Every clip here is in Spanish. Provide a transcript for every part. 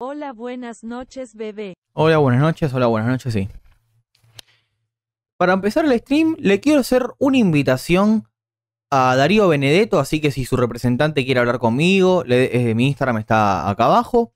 Hola, buenas noches, bebé. Hola, buenas noches, hola, buenas noches, sí. Para empezar el stream, le quiero hacer una invitación a Darío Benedetto, así que si su representante quiere hablar conmigo, le, de mi Instagram está acá abajo.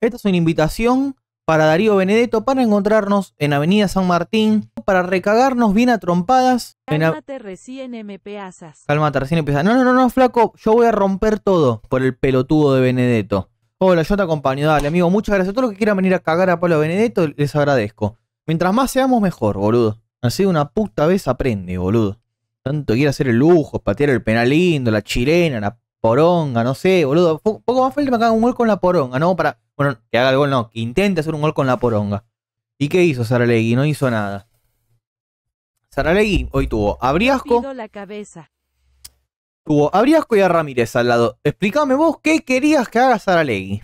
Esta es una invitación para Darío Benedetto para encontrarnos en Avenida San Martín, para recagarnos bien a trompadas. Cálmate recién MPAsas. Cálmate recién No, no, no, no, flaco, yo voy a romper todo por el pelotudo de Benedetto. Hola, yo te acompaño, dale, amigo. Muchas gracias. A Todos los que quieran venir a cagar a Pablo Benedetto, les agradezco. Mientras más seamos, mejor, boludo. Así una puta vez aprende, boludo. Tanto quiere hacer el lujo, patear el penal lindo, la chilena, la poronga, no sé, boludo. Poco, poco más falta me haga un gol con la poronga, ¿no? Para, bueno, que haga el gol, no, que intente hacer un gol con la poronga. ¿Y qué hizo Saralegui? No hizo nada. Saralegui hoy tuvo a Briasco. La cabeza. Tuvo habrías a Ramírez al lado. Explícame vos qué querías que haga Saralegui.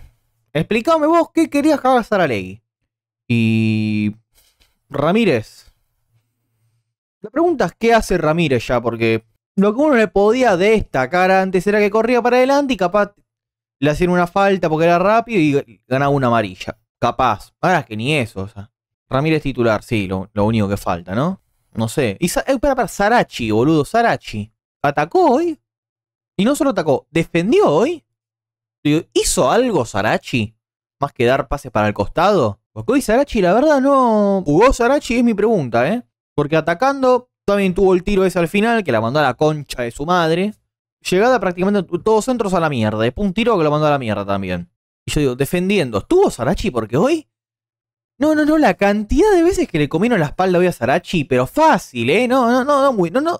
Explícame vos qué querías que haga Saralegui. Y. Ramírez. La pregunta es qué hace Ramírez ya, porque lo que uno le podía destacar antes era que corría para adelante y capaz le hacían una falta porque era rápido y ganaba una amarilla. Capaz. Ahora que ni eso, o sea. Ramírez titular, sí, lo, único que falta, ¿no? No sé. Y para, eh, para, Sarachi, boludo, Sarachi. ¿Atacó hoy? Y no solo atacó, defendió hoy. ¿Hizo algo Sarachi? Más que dar pases para el costado. Porque hoy Sarachi, la verdad, no. Jugó Sarachi, es mi pregunta, ¿eh? Porque atacando, también tuvo el tiro ese al final, que la mandó a la concha de su madre. Llegada prácticamente todos centros a la mierda. Después un tiro que lo mandó a la mierda también. Y yo digo, defendiendo. ¿Estuvo Sarachi? Porque hoy. No, no, no, la cantidad de veces que le comieron la espalda hoy a Sarachi, pero fácil, ¿eh? No, no, no, no, muy, no, no.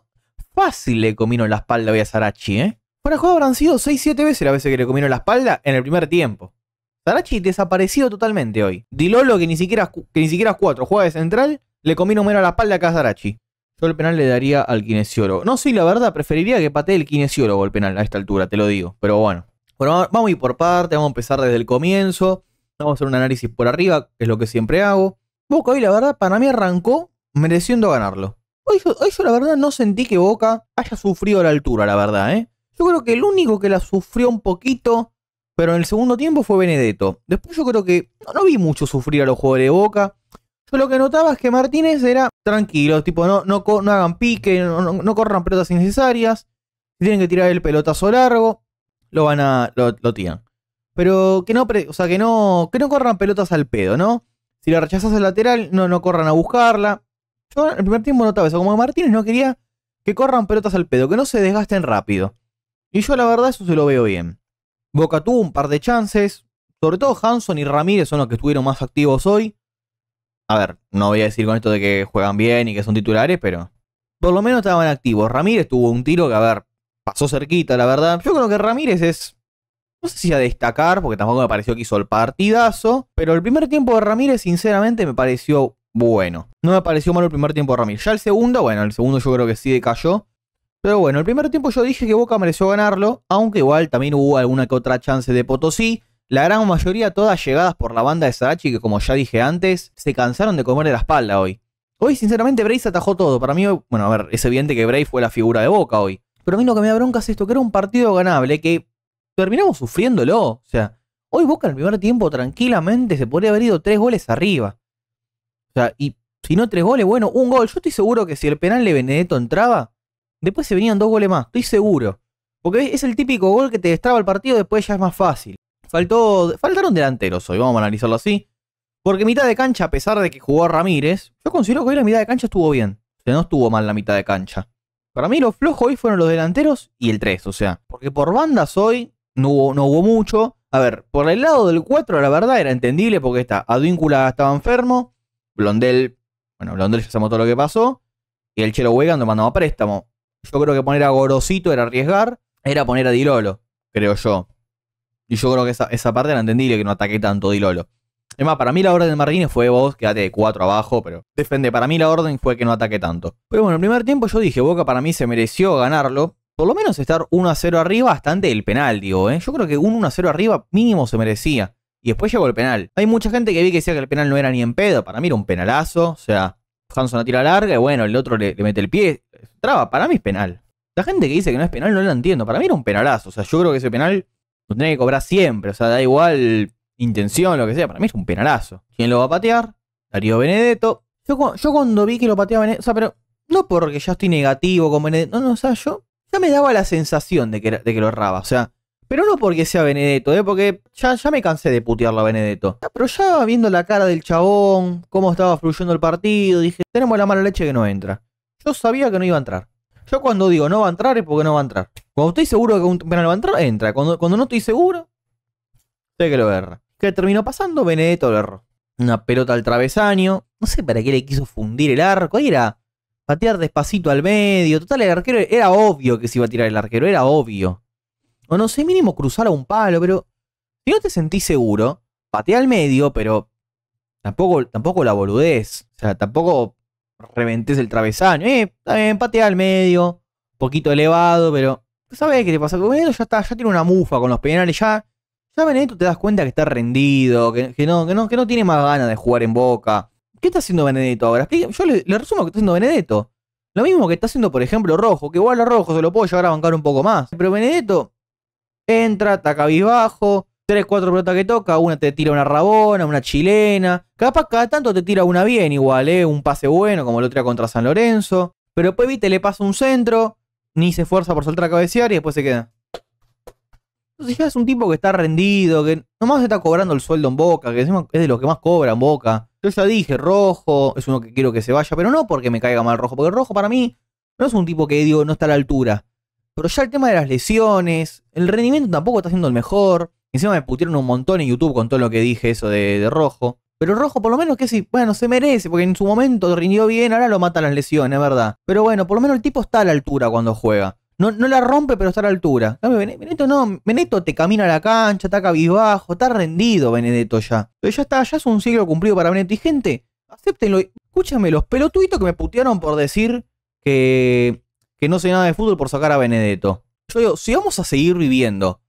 Fácil le comieron la espalda hoy a Sarachi, ¿eh? Para juego habrán sido 6-7 veces la veces que le comieron la espalda en el primer tiempo. Sarachi desaparecido totalmente hoy. Dilolo, que ni siquiera, que ni siquiera es 4, juega de central, le comieron menos la espalda que a Zarachi. Yo el penal le daría al kinesiólogo. No, sí, la verdad, preferiría que patee el kinesiólogo el penal a esta altura, te lo digo. Pero bueno. Bueno, vamos a ir por parte, vamos a empezar desde el comienzo. Vamos a hacer un análisis por arriba, que es lo que siempre hago. Boca hoy, la verdad, para mí arrancó mereciendo ganarlo. Hoy, la verdad, no sentí que Boca haya sufrido la altura, la verdad, ¿eh? Yo creo que el único que la sufrió un poquito, pero en el segundo tiempo fue Benedetto. Después yo creo que no, vi mucho sufrir a los jugadores de Boca. Yo lo que notaba es que Martínez era tranquilo, tipo, no, no, no hagan pique, no, no, corran pelotas innecesarias. Si tienen que tirar el pelotazo largo, lo van a. lo, tiran. Pero que no, sea, que no, que no corran pelotas al pedo, ¿no? Si la rechazas al lateral, no, no corran a buscarla. Yo en el primer tiempo notaba eso, como que Martínez no quería que corran pelotas al pedo, que no se desgasten rápido. Y yo la verdad eso se lo veo bien. Boca tuvo un par de chances, sobre todo Hanson y Ramírez son los que estuvieron más activos hoy. A ver, no voy a decir con esto de que juegan bien y que son titulares, pero por lo menos estaban activos. Ramírez tuvo un tiro que, a ver, pasó cerquita, la verdad. Yo creo que Ramírez es no sé si a destacar, porque tampoco me pareció que hizo el partidazo, pero el primer tiempo de Ramírez, sinceramente, me pareció bueno. No me pareció malo el primer tiempo de Ramírez. Ya el segundo, bueno, el segundo yo creo que sí decayó, pero bueno, el primer tiempo yo dije que Boca mereció ganarlo, aunque igual también hubo alguna que otra chance de Potosí. La gran mayoría todas llegadas por la banda de Sarachi, que como ya dije antes, se cansaron de comer de la espalda hoy. Hoy, sinceramente, Bray atajó todo. Para mí, bueno, a ver, es evidente que Bray fue la figura de Boca hoy. Pero a mí lo que me da bronca es esto, que era un partido ganable, que terminamos sufriéndolo. O sea, hoy Boca en el primer tiempo tranquilamente se podría haber ido tres goles arriba. O sea, y si no tres goles, bueno, un gol. Yo estoy seguro que si el penal de Benedetto entraba, Después se venían dos goles más, estoy seguro. Porque es el típico gol que te destraba el partido, después ya es más fácil. Faltó, faltaron delanteros hoy, vamos a analizarlo así. Porque mitad de cancha, a pesar de que jugó Ramírez, yo considero que hoy la mitad de cancha estuvo bien. O sea, no estuvo mal la mitad de cancha. Para mí lo flojo hoy fueron los delanteros y el 3, o sea. Porque por bandas hoy no hubo, no hubo mucho. A ver, por el lado del 4 la verdad era entendible porque está, Advíncula estaba enfermo, Blondel, bueno, Blondel ya sabemos todo lo que pasó, y el Chelo lo no mandaba préstamo. Yo creo que poner a Gorosito era arriesgar, era poner a Dilolo, creo yo. Y yo creo que esa, esa parte la entendí, que no ataque tanto Dilolo. Es más, para mí la orden de Martínez fue vos, quédate de cuatro abajo, pero defende. Para mí la orden fue que no ataque tanto. Pero bueno, el primer tiempo yo dije, Boca para mí se mereció ganarlo. Por lo menos estar 1 a 0 arriba bastante el penal, digo, ¿eh? Yo creo que un 1 a 0 arriba mínimo se merecía. Y después llegó el penal. Hay mucha gente que vi que decía que el penal no era ni en pedo. Para mí era un penalazo. O sea, Hanson la tira larga y bueno, el otro le mete el pie traba. Para mí es penal. La gente que dice que no es penal no la entiendo. Para mí era un penalazo. O sea, yo creo que ese penal lo tenía que cobrar siempre. O sea, da igual intención, lo que sea. Para mí es un penalazo. ¿Quién lo va a patear? Darío Benedetto. Yo, yo cuando vi que lo pateaba Benedetto. O sea, pero no porque ya estoy negativo con Benedetto. No, no, o sea, yo ya me daba la sensación de que, lo erraba. O sea, pero no porque sea Benedetto, ¿eh? porque ya, ya me cansé de putearlo a Benedetto. Ah, pero ya viendo la cara del chabón, cómo estaba fluyendo el partido, dije, tenemos la mala leche que no entra. Yo sabía que no iba a entrar. Yo cuando digo no va a entrar es porque no va a entrar. Cuando estoy seguro que un va a entrar, entra. Cuando, no estoy seguro, sé que lo erra. ¿Qué terminó pasando? Benedetto lo erró. Una pelota al travesaño. No sé para qué le quiso fundir el arco. Ahí era patear despacito al medio. Total, el arquero era obvio que se iba a tirar el arquero. Era obvio. O no sé, mínimo cruzar a un palo, pero si no te sentís seguro, patea al medio, pero tampoco, tampoco la boludez. O sea, tampoco reventes el travesaño. Eh, está bien, patea al medio, poquito elevado, pero sabes qué te pasa. Benedetto ya está, ya tiene una mufa con los penales, ya, ya Benedetto te das cuenta que está rendido, que, no, tiene más ganas de jugar en boca. ¿Qué está haciendo Benedetto ahora? Yo le, resumo que está haciendo Benedetto. Lo mismo que está haciendo, por ejemplo, Rojo, que igual a Rojo se lo puedo llegar a bancar un poco más. Pero Benedetto entra, ataca bajo Tres, cuatro pelotas que toca, una te tira una rabona, una chilena. Capaz cada tanto te tira una bien igual, ¿eh? Un pase bueno, como lo otro contra San Lorenzo. Pero después viste le pasa un centro, ni se esfuerza por saltar a cabecear y después se queda. Entonces ya es un tipo que está rendido, que nomás se está cobrando el sueldo en Boca, que es de los que más cobran en Boca. Yo ya dije, Rojo es uno que quiero que se vaya, pero no porque me caiga mal Rojo, porque Rojo para mí no es un tipo que digo no está a la altura. Pero ya el tema de las lesiones, el rendimiento tampoco está siendo el mejor. Encima me putieron un montón en YouTube con todo lo que dije, eso de, Rojo. Pero Rojo, por lo menos que sí, bueno, se merece, porque en su momento rindió bien, ahora lo matan las lesiones, ¿verdad? Pero bueno, por lo menos el tipo está a la altura cuando juega. No, no la rompe, pero está a la altura. Benedetto no, Benedetto te camina a la cancha, está cabizbajo, está rendido Benedetto ya. Pero ya está, ya es un siglo cumplido para Benedetto. Y gente, acéptenlo. Escúchame, los pelotuitos que me putearon por decir que, que no sé nada de fútbol por sacar a Benedetto. Yo digo, si vamos a seguir viviendo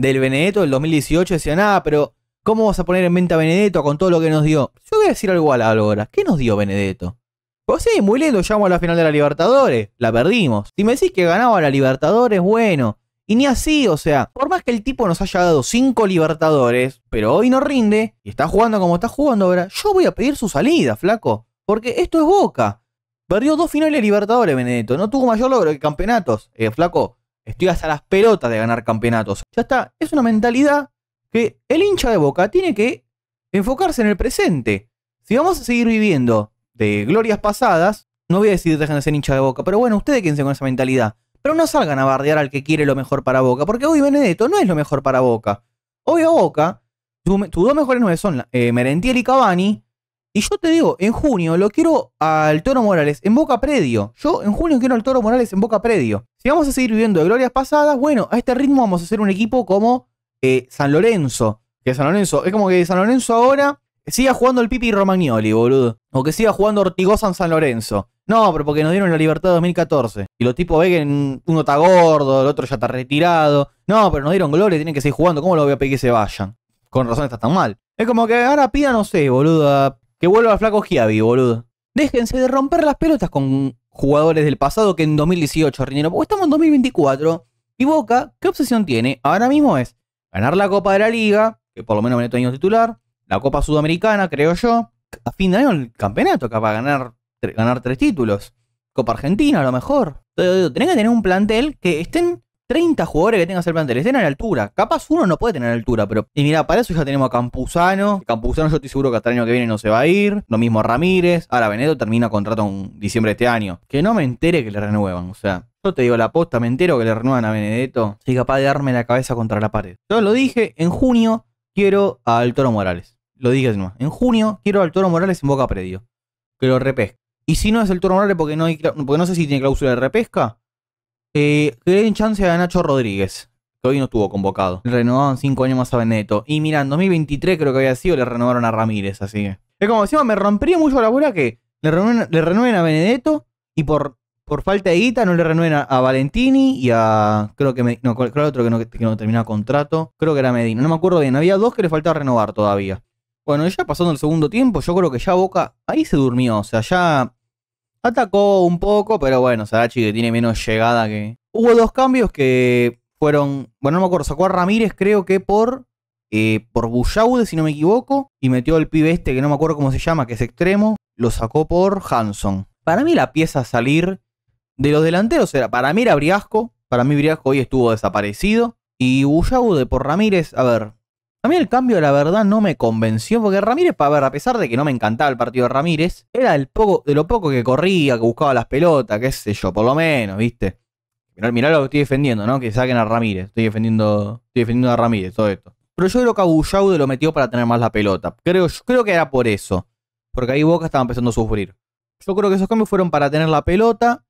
del Benedetto del 2018 decía, nada pero ¿cómo vas a poner en venta a Benedetto con todo lo que nos dio? Yo voy a decir algo a la ¿Qué nos dio Benedetto? Pues sí, muy lindo, llegamos a la final de la Libertadores, la perdimos. Si me decís que ganaba la Libertadores, bueno. Y ni así, o sea, por más que el tipo nos haya dado 5 Libertadores, pero hoy no rinde y está jugando como está jugando ahora, yo voy a pedir su salida, flaco. Porque esto es Boca. Perdió dos finales de Libertadores, Benedetto. No tuvo mayor logro que campeonatos. Eh, flaco, Estoy hasta las pelotas de ganar campeonatos. Ya está, es una mentalidad que el hincha de Boca tiene que enfocarse en el presente. Si vamos a seguir viviendo de glorias pasadas, no voy a decir dejen de ser hincha de Boca, pero bueno, ustedes quédense con esa mentalidad. Pero no salgan a bardear al que quiere lo mejor para Boca, porque hoy Benedetto no es lo mejor para Boca. Hoy a Boca, tus dos mejores nueve son eh, Merentiel y Cavani, y yo te digo, en junio lo quiero al Toro Morales en Boca Predio. Yo en junio quiero al Toro Morales en Boca Predio. Si vamos a seguir viviendo de glorias pasadas, bueno, a este ritmo vamos a hacer un equipo como eh, San Lorenzo. Que San Lorenzo, es como que San Lorenzo ahora eh, siga jugando el Pipi Romagnoli, boludo. O que siga jugando Ortigosa en San Lorenzo. No, pero porque nos dieron la libertad 2014. Y los tipos ven que uno está gordo, el otro ya está retirado. No, pero nos dieron gloria, tienen que seguir jugando. ¿Cómo lo voy a pedir que se vayan? Con razón está tan mal. Es como que ahora pida, no sé, boludo, que vuelva el flaco Giavi, boludo. Déjense de romper las pelotas con jugadores del pasado que en 2018 rindieron. Porque estamos en 2024 y Boca, ¿qué obsesión tiene? Ahora mismo es ganar la Copa de la Liga, que por lo menos he tenido titular, la Copa Sudamericana, creo yo. A fin de año el campeonato, capaz ganar, ganar tres títulos. Copa Argentina, a lo mejor. Tienen que tener un plantel que estén 30 jugadores que tenga ser plantel estén a la altura. Capaz uno no puede tener altura, pero. Y mira, para eso ya tenemos a Campuzano. Campuzano, yo estoy seguro que hasta el año que viene no se va a ir. Lo mismo Ramírez. Ahora Benedetto termina contrato en diciembre de este año. Que no me entere que le renuevan, o sea. Yo te digo la posta, me entero que le renuevan a Benedetto. Soy capaz de darme la cabeza contra la pared. Yo lo dije, en junio quiero al Toro Morales. Lo dije nomás. En junio quiero al Toro Morales en Boca Predio. Que lo repesca. Y si no es el Toro Morales porque no, porque no sé si tiene cláusula de repesca, eh, que den chance a Nacho Rodríguez, que hoy no estuvo convocado. Le renovaron cinco años más a Benedetto. Y mira, en 2023 creo que había sido, le renovaron a Ramírez, así que. Es como decimos, me rompería mucho la bola que le renueven, le renueven a Benedetto y por, por falta de guita no le renueven a, Valentini y a. Creo que. no, creo otro que no, que no terminaba contrato. Creo que era Medina, no me acuerdo bien. Había dos que le faltaba renovar todavía. Bueno, ya pasando el segundo tiempo, yo creo que ya Boca ahí se durmió. O sea, ya Atacó un poco, pero bueno, Sadachi que tiene menos llegada que. Hubo dos cambios que fueron. Bueno, no me acuerdo, sacó a Ramírez, creo que por. Eh, por Bullaude, si no me equivoco. Y metió al pibe este, que no me acuerdo cómo se llama, que es extremo. Lo sacó por Hanson. Para mí la pieza a salir de los delanteros era. Para mí era Briasco. Para mí Briasco hoy estuvo desaparecido. Y Bullaude por Ramírez, a ver, a mí el cambio, la verdad, no me convenció, porque Ramírez, para ver, a pesar de que no me encantaba el partido de Ramírez, era el poco, de lo poco que corría, que buscaba las pelotas, qué sé yo, por lo menos, ¿viste? Mirá, lo que estoy defendiendo, ¿no? Que saquen a Ramírez. Estoy defendiendo, estoy defendiendo a Ramírez, todo esto. Pero yo creo que Agullaude lo metió para tener más la pelota. Creo, yo creo que era por eso. Porque ahí Boca estaba empezando a sufrir. Yo creo que esos cambios fueron para tener la pelota.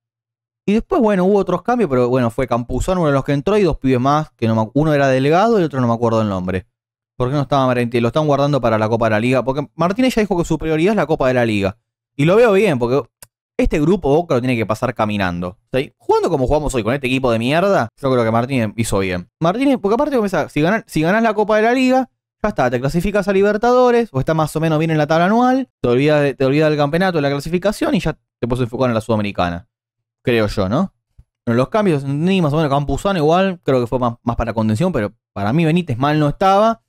Y después, bueno, hubo otros cambios, pero bueno, fue Campuzón uno de los que entró, y dos pibes más, que uno era Delgado y el otro no me acuerdo el nombre. ¿Por qué no estaba Martínez? Lo están guardando para la Copa de la Liga. Porque Martínez ya dijo que su prioridad es la Copa de la Liga. Y lo veo bien, porque este grupo Boca lo tiene que pasar caminando. Jugando como jugamos hoy con este equipo de mierda, yo creo que Martínez hizo bien. Martínez, porque aparte si ganas, la Copa de la Liga, ya está, te clasificas a Libertadores, o está más o menos bien en la tabla anual, te olvidas, del campeonato, de la clasificación y ya te puedes enfocar en la Sudamericana. Creo yo, ¿no? los cambios, ni más o menos Campuzano igual, creo que fue más, más para contención, pero para mí Benítez mal no estaba.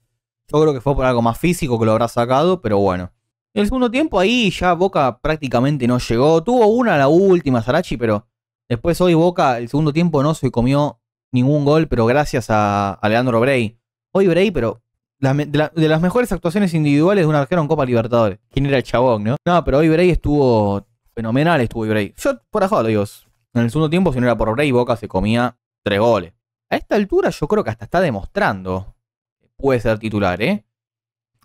Yo creo que fue por algo más físico que lo habrá sacado, pero bueno. En el segundo tiempo ahí ya Boca prácticamente no llegó. Tuvo una la última, Sarachi, pero después hoy Boca, el segundo tiempo no se comió ningún gol, pero gracias a, Alejandro Leandro Bray. Hoy Bray, pero de, las mejores actuaciones individuales de un arquero en Copa Libertadores. ¿Quién era el chabón, no? No, pero hoy Bray estuvo fenomenal, estuvo hoy Bray. Yo, por Dios digo, en el segundo tiempo, si no era por Bray, Boca se comía tres goles. A esta altura yo creo que hasta está demostrando puede ser titular, ¿eh?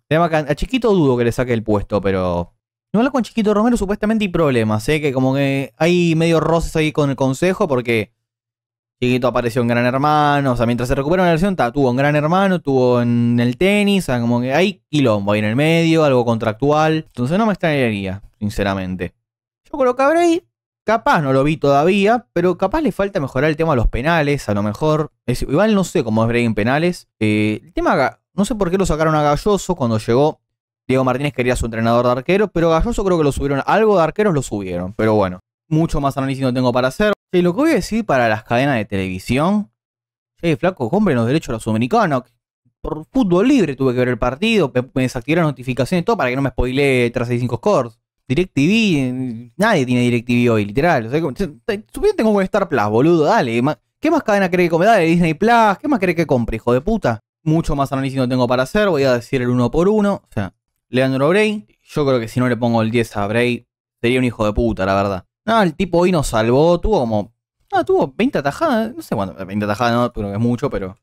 A Chiquito dudo que le saque el puesto, pero. No habla con Chiquito Romero, supuestamente hay problemas, ¿eh? Que como que hay medio roces ahí con el consejo, porque Chiquito apareció en Gran Hermano, o sea, mientras se recupera una versión, tuvo en Gran Hermano, tuvo en el tenis, o sea, como que hay quilombo ahí en el medio, algo contractual. Entonces no me extrañaría, sinceramente. Yo creo que ahí... Capaz no lo vi todavía, pero capaz le falta mejorar el tema de los penales, a lo mejor. igual no sé cómo es Breaking penales. Eh, el tema, no sé por qué lo sacaron a Galloso cuando llegó. Diego Martínez quería su entrenador de arqueros, pero Galloso creo que lo subieron. Algo de arqueros lo subieron, pero bueno. Mucho más análisis no tengo para hacer. Y lo que voy a decir para las cadenas de televisión. Che, flaco, compren los derechos a los dominicanos. Por fútbol libre tuve que ver el partido. Me, desactivaron notificaciones y todo para que no me spoilee 365 scores. DirecTV, nadie tiene DirecTV hoy, literal. O sea, tengo Star Plus, boludo, dale. ¿Qué más cadena cree que come? Dale, Disney Plus, ¿qué más cree que compre, hijo de puta? Mucho más análisis no tengo para hacer, voy a decir el uno por uno. O sea, Leandro Bray, yo creo que si no le pongo el 10 a Bray, sería un hijo de puta, la verdad. No, el tipo hoy nos salvó, tuvo como... Ah, tuvo 20 atajadas, no sé cuánto, 20 atajadas no, creo es mucho, pero...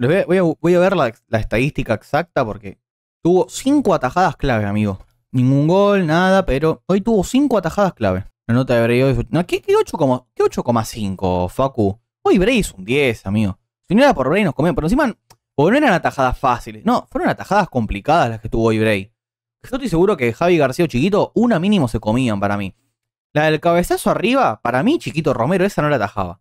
Voy a, ver la, la estadística exacta porque tuvo 5 atajadas clave, amigo ningún gol, nada, pero hoy tuvo 5 atajadas clave. La nota de Bray hoy. No, ¿Qué, 8,5, Facu? Hoy Bray es un 10, amigo. Si no era por Bray nos comían, pero encima, porque no eran atajadas fáciles. No, fueron atajadas complicadas las que tuvo hoy Bray. Yo estoy seguro que Javi García o Chiquito, una mínimo se comían para mí. La del cabezazo arriba, para mí, Chiquito Romero, esa no la atajaba.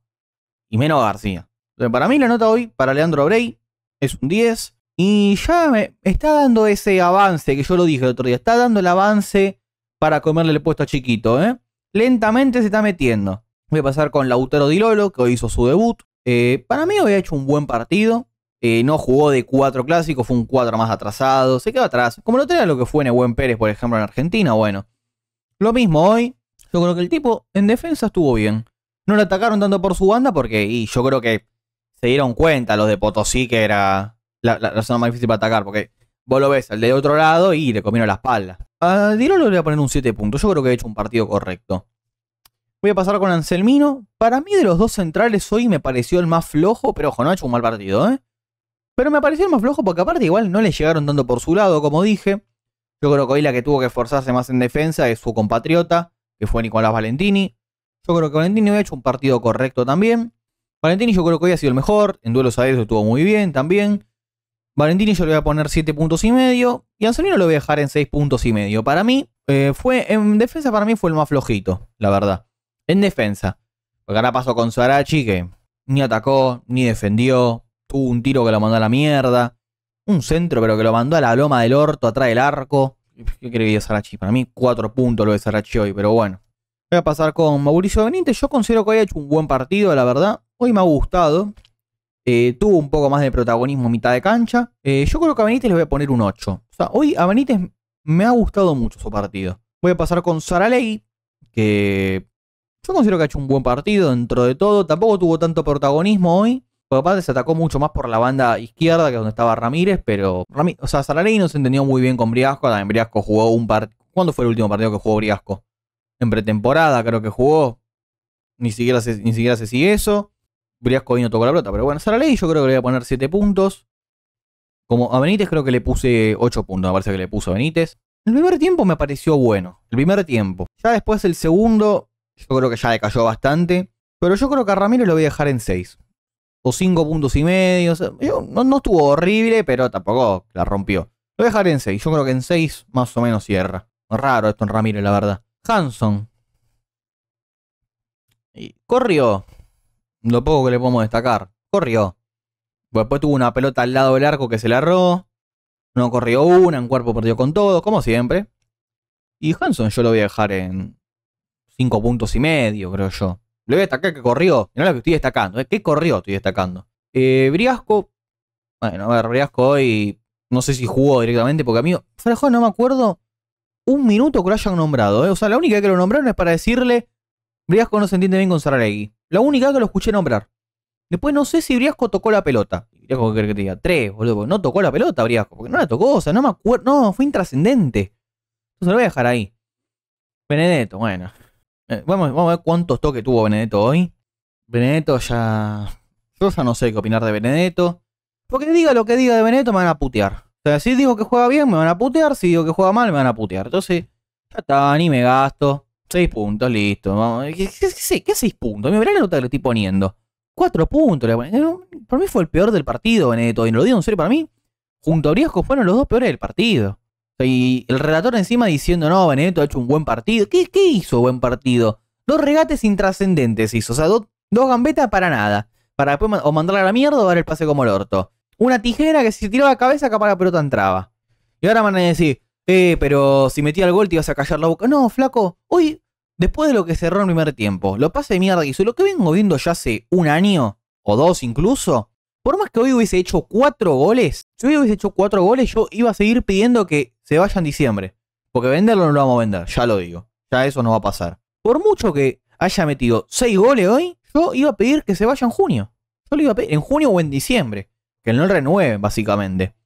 Y menos García. Entonces, para mí la nota hoy, para Leandro Bray, es un 10. Y ya me está dando ese avance que yo lo dije el otro día. Está dando el avance para comerle el puesto a Chiquito, ¿eh? Lentamente se está metiendo. Voy a pasar con Lautaro Di Lolo, que hoy hizo su debut. Eh, para mí había hecho un buen partido. Eh, no jugó de cuatro clásicos, fue un cuatro más atrasado. Se quedó atrás. Como lo tenía lo que fue buen Pérez, por ejemplo, en Argentina, bueno. Lo mismo hoy. Yo creo que el tipo en defensa estuvo bien. No lo atacaron tanto por su banda porque y yo creo que se dieron cuenta los de Potosí que era la, zona más difícil para atacar, porque vos lo ves al de otro lado y le comieron la espalda. A Dilo le voy a poner un 7 puntos. Yo creo que ha hecho un partido correcto. Voy a pasar con Anselmino. Para mí, de los dos centrales, hoy me pareció el más flojo, pero ojo, no ha hecho un mal partido, ¿eh? Pero me pareció el más flojo porque, aparte, igual no le llegaron tanto por su lado, como dije. Yo creo que hoy la que tuvo que esforzarse más en defensa es su compatriota, que fue Nicolás Valentini. Yo creo que Valentini ha hecho un partido correcto también. Valentini yo creo que hoy ha sido el mejor. En duelos aéreos estuvo muy bien también. Valentini yo le voy a poner 7 puntos y medio. Y Anselmino lo voy a dejar en 6 puntos y medio. Para mí, eh, fue. En defensa, para mí fue el más flojito, la verdad. En defensa. Porque ahora pasó con Sarachi que ni atacó, ni defendió. Tuvo un tiro que lo mandó a la mierda. Un centro, pero que lo mandó a la loma del orto, atrás del arco. ¿Qué cree que Sarachi? Para mí, 4 puntos lo de Sarachi hoy, pero bueno. Voy a pasar con Mauricio Benítez. Yo considero que hoy ha hecho un buen partido, la verdad. Hoy me ha gustado. Eh, tuvo un poco más de protagonismo mitad de cancha. Eh, yo creo que a Benítez le voy a poner un 8. O sea, hoy a Benítez me ha gustado mucho su partido. Voy a pasar con Saralegui, que yo considero que ha hecho un buen partido dentro de todo. Tampoco tuvo tanto protagonismo hoy. Porque aparte se atacó mucho más por la banda izquierda, que donde estaba Ramírez, pero o sea, Saralegui no se entendió muy bien con Briasco. También Briasco jugó un partido. ¿Cuándo fue el último partido que jugó Briasco? En pretemporada creo que jugó. Ni siquiera ni siquiera se sigue eso. Briasco y no tocó la pelota, pero bueno, esa ley. Yo creo que le voy a poner 7 puntos. Como a Benítez creo que le puse 8 puntos, me parece que le puso a Benítez. El primer tiempo me pareció bueno, el primer tiempo. Ya después el segundo, yo creo que ya decayó bastante. Pero yo creo que a Ramiro lo voy a dejar en 6. O 5 puntos y medio. no, estuvo horrible, pero tampoco la rompió. Lo voy a dejar en 6. Yo creo que en 6 más o menos cierra. Raro esto en Ramiro, la verdad. Hanson. Y corrió. Lo poco que le podemos destacar. Corrió. Después tuvo una pelota al lado del arco que se la erró. No corrió una, en cuerpo perdió con todo, como siempre. Y Hanson yo lo voy a dejar en 5 puntos y medio, creo yo. Le voy a destacar que corrió. No lo que estoy destacando. ¿eh? ¿Qué corrió estoy destacando? Eh, Briasco. Bueno, a ver, Briasco hoy. No sé si jugó directamente, porque a mí. no me acuerdo un minuto que lo hayan nombrado. ¿eh? O sea, la única que lo nombraron es para decirle. Briasco no se entiende bien con Saralegui. La única que lo escuché nombrar. Después no sé si Briasco tocó la pelota. Briasco que te diga, tres, boludo. No tocó la pelota, Briasco. Porque no la tocó, o sea, no me acuerdo. No, fue intrascendente. Entonces lo voy a dejar ahí. Benedetto, bueno. Eh, vamos, vamos, a ver cuántos toques tuvo Benedetto hoy. Benedetto ya. Yo ya no sé qué opinar de Benedetto. Porque diga lo que diga de Benedetto, me van a putear. O sea, si digo que juega bien, me van a putear. Si digo que juega mal, me van a putear. Entonces, ya está, ni me gasto. Seis puntos, listo. ¿Qué, qué, qué, seis puntos? Mirá la nota que le estoy poniendo. Cuatro puntos. Para eh, mí fue el peor del partido, Benedetto. Y lo digo en serio, para mí, junto a Briasco fueron los dos peores del partido. Y el relator encima diciendo, no, Benedetto ha hecho un buen partido. ¿Qué, hizo buen partido? Dos regates intrascendentes hizo. O sea, dos gambetas para nada. Para después o mandarle a la mierda o dar el pase como el orto. Una tijera que si tiraba la cabeza capaz la pelota entraba. Y ahora van a decir, eh, pero si metía el gol te ibas a callar la boca. No, flaco, hoy, después de lo que cerró el primer tiempo, lo pasé de mierda y lo que vengo viendo ya hace un año, o dos incluso, por más que hoy hubiese hecho cuatro goles, si hoy hubiese hecho cuatro goles, yo iba a seguir pidiendo que se vaya en diciembre. Porque venderlo no lo vamos a vender, ya lo digo. Ya eso no va a pasar. Por mucho que haya metido seis goles hoy, yo iba a pedir que se vaya en junio. Yo lo iba a pedir en junio o en diciembre. Que no renueve, básicamente.